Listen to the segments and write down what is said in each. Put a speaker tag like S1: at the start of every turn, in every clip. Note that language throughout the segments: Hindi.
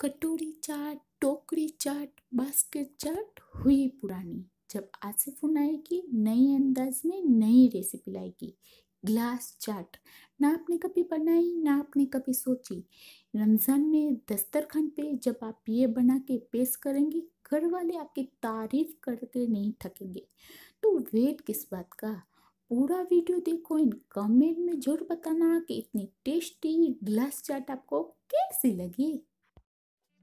S1: कटोरी चाट टोकरी चाट बास्केट चाट हुई पुरानी जब आसिफ आएगी नए अंदाज में नई रेसिपी लाएगी ग्लास चाट ना आपने कभी बनाई ना आपने कभी सोची रमज़ान में दस्तरखान पे जब आप ये बना के पेश करेंगे घर वाले आपकी तारीफ करके नहीं थकेंगे तो वेट किस बात का पूरा वीडियो देखो इन कमेंट में ज़रूर बताना कि इतनी टेस्टी ग्लास चाट आपको कैसी लगी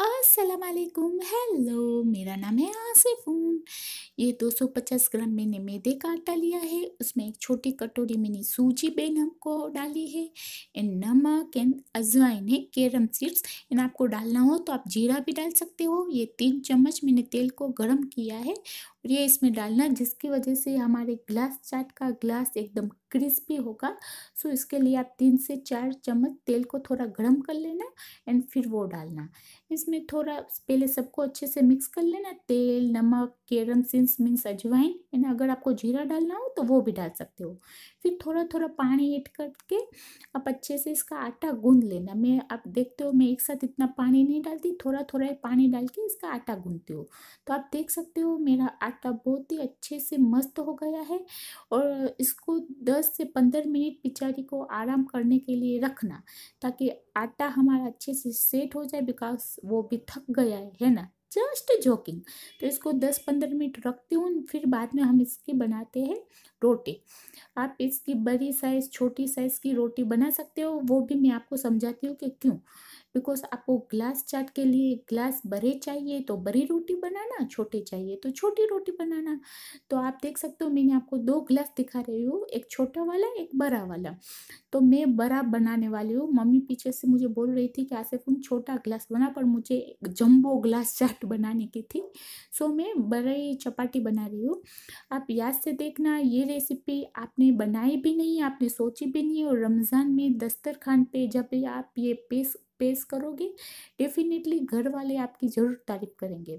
S1: असलकुम हेलो मेरा नाम है आसिफून ये 250 ग्राम मैंने मैदे का आटा लिया है उसमें एक छोटी कटोरी मैंने सूजी बेन हमको डाली है एंड नमक एंड अजवाइन है कैरम सीड्स एंड आपको डालना हो तो आप जीरा भी डाल सकते हो ये तीन चम्मच मैंने तेल को गर्म किया है और ये इसमें डालना जिसकी वजह से हमारे ग्लास चाट का ग्लास एकदम क्रिस्पी होगा सो इसके लिए आप तीन से चार चम्मच तेल को थोड़ा गर्म कर लेना एंड फिर वो डालना इसमें थोड़ा पहले सबको अच्छे से मिक्स कर लेना तेल नमक केरम सिंस मीन्स अजवाइन एंड अगर आपको जीरा डालना हो तो वो भी डाल सकते हो फिर थोड़ा थोड़ा पानी ऐड करके आप अच्छे से इसका आटा गूंद लेना मैं आप देखते हो मैं एक साथ इतना पानी नहीं डालती थोड़ा थोड़ा पानी डाल के इसका आटा गूंदती हूँ तो आप देख सकते हो मेरा आटा बहुत ही अच्छे से मस्त हो गया है और इसको दस से पंद्रह मिनट पिचारी को आराम करने के लिए रखना ताकि आटा हमारा अच्छे से सेट हो जाए बिकॉज वो भी थक गया है है ना जस्ट जोकिंग तो इसको दस पंद्रह मिनट रखती हूँ फिर बाद में हम इसकी बनाते हैं रोटी आप इसकी बड़ी साइज़ छोटी साइज़ की रोटी बना सकते हो वो भी मैं आपको समझाती हूँ कि क्यों बिकॉज आपको ग्लास चाट के लिए ग्लास बड़े चाहिए तो बड़ी रोटी बनाना छोटे चाहिए तो छोटी रोटी बनाना तो आप देख सकते हो मैंने आपको दो ग्लास दिखा रही हूँ एक छोटा वाला एक बड़ा वाला तो मैं बड़ा बनाने वाली हूँ मम्मी पीछे से मुझे बोल रही थी कि आसिफ तुम छोटा ग्लास बना पर मुझे जम्बो ग्लास चाट बनाने की थी सो मैं बड़ी चपाटी बना रही हूँ आप याद से देखना ये रेसिपी आपने बनाई भी नहीं आपने सोची भी नहीं और रमज़ान में दस्तरखान पे जब आप ये पेश पेश करोगे डेफिनेटली घर वाले आपकी ज़रूर तारीफ़ करेंगे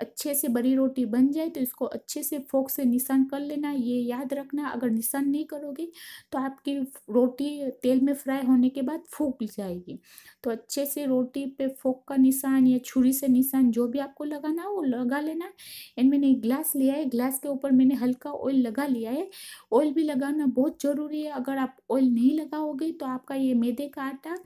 S1: अच्छे से बड़ी रोटी बन जाए तो इसको अच्छे से फोक से निशान कर लेना ये याद रखना अगर निशान नहीं करोगे तो आपकी रोटी तेल में फ्राई होने के बाद फूक जाएगी तो अच्छे से रोटी पे फोक का निशान या छुरी से निशान जो भी आपको लगाना हो वो लगा लेना एंड मैंने एक ग्लास लिया है ग्लास के ऊपर मैंने हल्का ऑयल लगा लिया है ऑयल भी लगाना बहुत ज़रूरी है अगर आप ऑयल नहीं लगाओगे तो आपका ये मैदे का आटा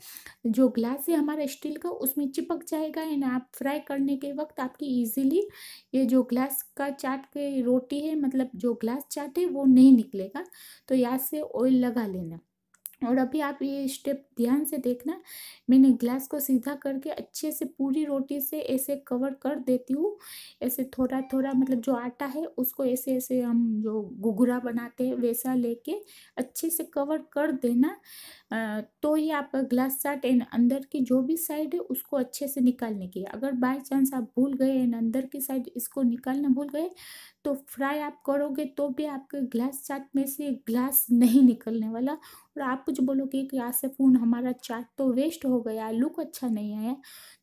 S1: जो ग्लास है हमारा स्टील का उसमें चिपक जाएगा एंड आप फ्राई करने के वक्त आपकी ईजिली होगी ये जो ग्लास का चाट के रोटी है मतलब जो ग्लास चाट है वो नहीं निकलेगा तो यहाँ से ऑयल लगा लेना और अभी आप ये स्टेप ध्यान से देखना मैंने ग्लास को सीधा करके अच्छे से पूरी रोटी से ऐसे कवर कर देती हूँ ऐसे थोड़ा थोड़ा मतलब जो आटा है उसको ऐसे ऐसे हम जो घुघरा बनाते हैं वैसा लेके अच्छे से कवर कर देना तो ही आप ग्लास चाट एंड अंदर की जो भी साइड है उसको अच्छे से निकालने की अगर बाय चांस आप भूल गए एंड अंदर की साइड इसको निकालना भूल गए तो फ्राई आप करोगे तो भी आपके ग्लास चाट में से ग्लास नहीं निकलने वाला और आप कुछ बोलोगे कि आज से फोन हमारा चाट तो वेस्ट हो गया लुक अच्छा नहीं आया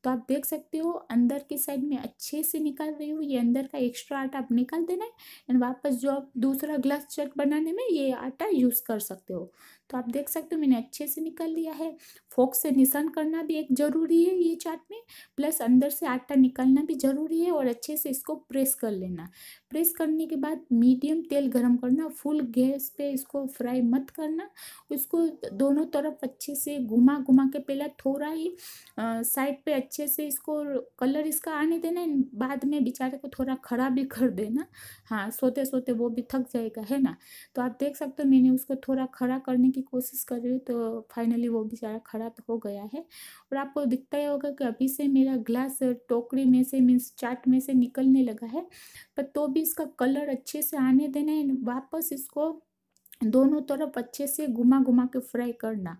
S1: तो आप देख सकते हो अंदर की साइड में अच्छे से निकाल रही हूँ ये अंदर का एक्स्ट्रा आटा आप निकाल देना है एंड वापस जो आप दूसरा ग्लास चट बनाने में ये आटा यूज़ कर सकते हो तो आप देख सकते हो मैंने अच्छे से निकाल लिया है फोक से निशान करना भी एक ज़रूरी है ये चाट में प्लस अंदर से आटा निकालना भी ज़रूरी है और अच्छे से इसको प्रेस कर लेना प्रेस करने के बाद मीडियम तेल गरम करना फुल गैस पे इसको फ्राई मत करना उसको दोनों तरफ अच्छे से घुमा घुमा के पहला थोड़ा ही साइड पे अच्छे से इसको कलर इसका आने देना बाद में बेचारे को थोड़ा खड़ा भी कर देना हाँ सोते सोते वो भी थक जाएगा है ना तो आप देख सकते हो मैंने उसको थोड़ा खड़ा करने की कोशिश कर रही तो फाइनली वो बेचारा खड़ा तो हो गया है और आपको दिखता ही होगा कि अभी से मेरा ग्लास टोकरी में से मीन्स चाट में से निकलने लगा है पर तो भी भी इसका कलर अच्छे से आने देना है वापस इसको दोनों तरफ अच्छे से घुमा घुमा के फ्राई करना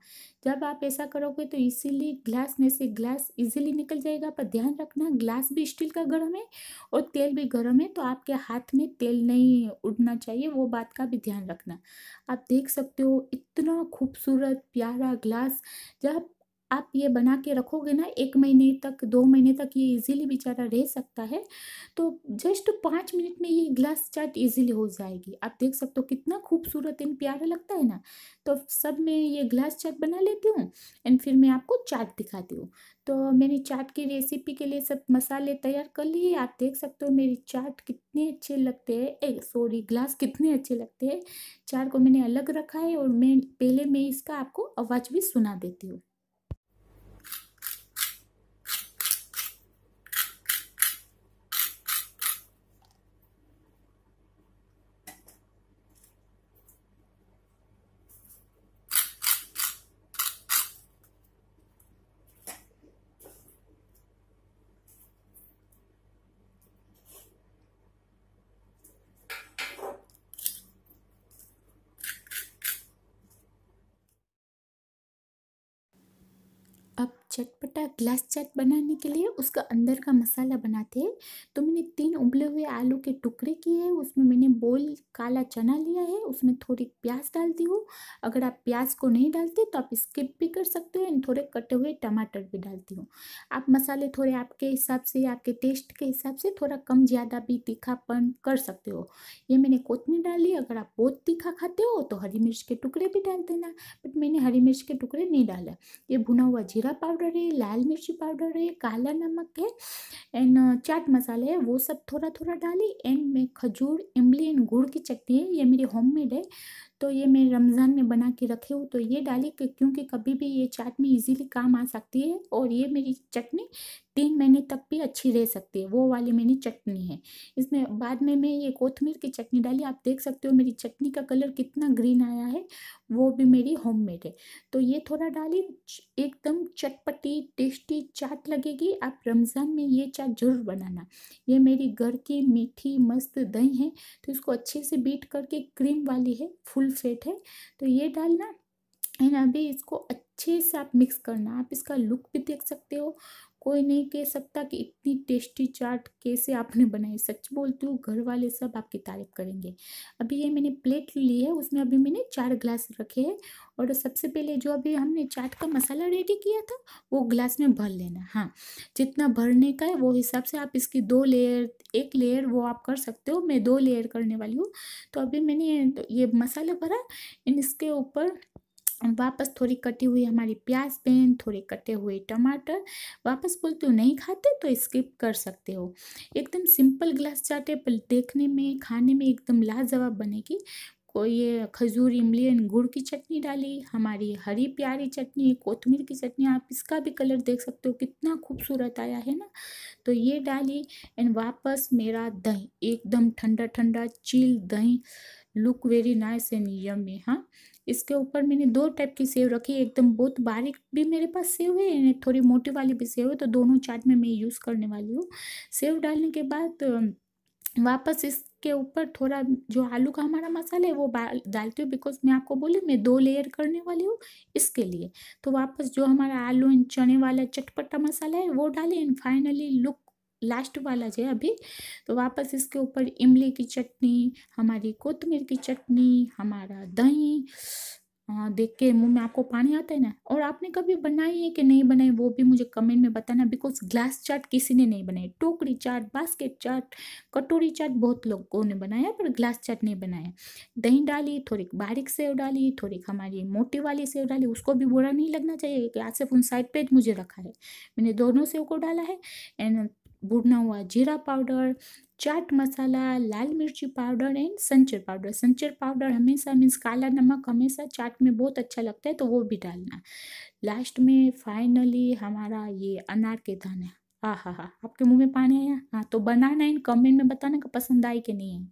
S1: जब आप ऐसा करोगे तो इसीलिए ग्लास में से ग्लास इजीली निकल जाएगा पर ध्यान रखना ग्लास भी स्टील का गर्म है और तेल भी गर्म है तो आपके हाथ में तेल नहीं उड़ना चाहिए वो बात का भी ध्यान रखना आप देख सकते हो इतना खूबसूरत प्यारा ग्लास जब आप ये बना के रखोगे ना एक महीने तक दो महीने तक ये इजीली बेचारा रह सकता है तो जस्ट पाँच मिनट में ये ग्लास चाट इजीली हो जाएगी आप देख सकते हो कितना खूबसूरत एंड प्यारा लगता है ना तो सब मैं ये ग्लास चाट बना लेती हूँ एंड फिर मैं आपको चाट दिखाती हूँ तो मैंने चाट की रेसिपी के लिए सब मसाले तैयार कर लिए आप देख सकते हो मेरी चाट कितने अच्छे लगते हैं सॉरी ग्लास कितने अच्छे लगते हैं चाट को मैंने अलग रखा है और मैं पहले मैं इसका आपको आवाज़ भी सुना देती हूँ चटपटा ग्लास चाट बनाने के लिए उसका अंदर का मसाला बनाते हैं तो मैंने तीन उबले हुए आलू के टुकड़े किए हैं उसमें मैंने बोल काला चना लिया है उसमें थोड़ी प्याज डालती हूँ अगर आप प्याज को नहीं डालते तो आप स्किप भी कर सकते हो एंड थोड़े कटे हुए टमाटर भी डालती हूँ आप मसाले थोड़े आपके हिसाब से आपके टेस्ट के हिसाब से थोड़ा कम ज़्यादा भी तीखापन कर सकते हो ये मैंने कोतमी डाली अगर आप बहुत तीखा खाते हो तो हरी मिर्च के टुकड़े भी डाल देना बट मैंने हरी मिर्च के टुकड़े नहीं डाला ये भुना हुआ जीरा पाउडर पाउडर है लाल मिर्ची पाउडर है काला नमक है एंड uh, चाट मसाला है वो सब थोड़ा थोड़ा डाली एंड मैं खजूर इमली एंड गुड़ की चटनी है ये मेरी होममेड है तो ये मैं रमज़ान में बना के रखे हूँ तो ये डाली क्योंकि कभी भी ये में इजीली काम आ सकती है और ये मेरी चटनी तीन महीने तक भी अच्छी रह सकती है वो वाली मेरी चटनी है इसमें बाद में मैं ये कोथमीर की चटनी डाली आप देख सकते हो मेरी चटनी का कलर कितना ग्रीन आया है वो भी मेरी मेड है तो ये थोड़ा डाली एकदम चटपटी टेस्टी चाट लगेगी आप रमज़ान में ये चाट ज़रूर बनाना ये मेरी घर की मीठी मस्त दही है तो इसको अच्छे से बीट करके क्रीम वाली है फुल फुल फेट है तो ये डालना एंड अभी इसको अच्छे से आप मिक्स करना आप इसका लुक भी देख सकते हो कोई नहीं कह सकता कि इतनी टेस्टी चाट कैसे आपने बनाई सच बोलती हूँ घर वाले सब आपकी तारीफ करेंगे अभी ये मैंने प्लेट ली है उसमें अभी मैंने चार ग्लास रखे हैं और सबसे पहले जो अभी हमने चाट का मसाला रेडी किया था वो ग्लास में भर लेना हाँ जितना भरने का है वो हिसाब से आप इसकी दो लेयर एक लेयर वो आप कर सकते हो मैं दो लेयर करने वाली हूँ तो अभी मैंने ये मसाला भरा इन इसके ऊपर वापस थोड़ी कटी हुई हमारी प्याज पेन थोड़े कटे हुए टमाटर वापस बोलते हो नहीं खाते तो स्किप कर सकते हो एकदम सिंपल ग्लास चाटे पर देखने में खाने में एकदम लाजवाब बनेगी कोई ये खजूर इमली एंड गुड़ की चटनी डाली हमारी हरी प्यारी चटनी कोथमीर की चटनी आप इसका भी कलर देख सकते हो कितना खूबसूरत आया है ना तो ये डाली एंड वापस मेरा दही एकदम ठंडा ठंडा चील दही look very nice and yummy हाँ इसके ऊपर मैंने दो टाइप की सेव रखी एकदम बहुत बारीक भी मेरे पास सेव है थोड़ी मोटी वाली भी सेव है तो दोनों चाट में मैं यूज़ करने वाली हूँ सेव डालने के बाद वापस इसके ऊपर थोड़ा जो आलू का हमारा मसाला है वो डालती हूँ बिकॉज मैं आपको बोली मैं दो लेयर करने वाली हूँ इसके लिए तो वापस जो हमारा आलू एंड चने वाला चटपटा मसाला है वो डाले एंड फाइनली लुक लास्ट वाला जो है अभी तो वापस इसके ऊपर इमली की चटनी हमारी कोतमीर की चटनी हमारा दही देख के मुँह में आपको पानी आता है ना और आपने कभी बनाई है कि नहीं बनाई वो भी मुझे कमेंट में बताना बिकॉज ग्लास चाट किसी ने नहीं बनाई टोकरी चाट बास्केट चाट कटोरी चाट बहुत लोगों ने बनाया पर ग्लास चाट नहीं बनाया दही डाली थोड़ी बारीक सेव डाली थोड़ी हमारी मोटी वाली सेव डाली उसको भी बुरा नहीं लगना चाहिए कि आज सिर्फ उन साइड पर मुझे रखा है मैंने दोनों सेव को डाला है एंड भुना हुआ जीरा पाउडर चाट मसाला लाल मिर्ची पाउडर एंड संचर पाउडर संचर पाउडर हमेशा मीन्स काला नमक हमेशा चाट में बहुत अच्छा लगता है तो वो भी डालना लास्ट में फाइनली हमारा ये अनार के दाने हाँ हाँ हाँ आपके मुंह में पानी आया हाँ तो बनाना एंड कमेंट में बताना कि पसंद आए कि नहीं है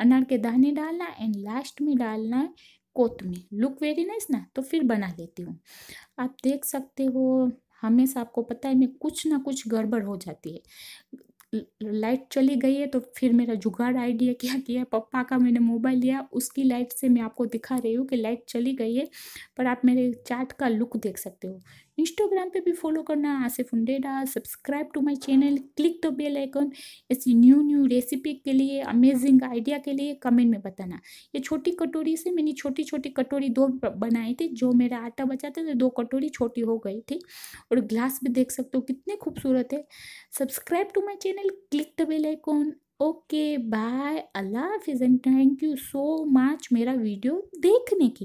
S1: अनार के दाने डालना एंड लास्ट में डालना है कोतमी लुक वेरी नाइस ना तो फिर बना लेती हूँ आप देख सकते हो हमेशा आपको पता है मैं कुछ ना कुछ गड़बड़ हो जाती है लाइट चली गई है तो फिर मेरा जुगाड़ आइडिया क्या किया पप्पा का मैंने मोबाइल लिया उसकी लाइट से मैं आपको दिखा रही हूँ कि लाइट चली गई है पर आप मेरे चैट का लुक देख सकते हो इंस्टाग्राम पे भी फॉलो करना आसिफ उंडेडा subscribe to my channel click the bell icon ऐसी न्यू न्यू रेसिपी के लिए अमेजिंग आइडिया के लिए कमेंट में बताना ये छोटी कटोरी से मैंने छोटी छोटी कटोरी दो बनाए थे जो मेरा आटा बचा था तो दो कटोरी छोटी हो गई थी और ग्लास भी देख सकते हो कितने खूबसूरत है subscribe to my channel click the bell icon okay bye Allah हाफिज़ and thank you so much मेरा वीडियो देखने के लिए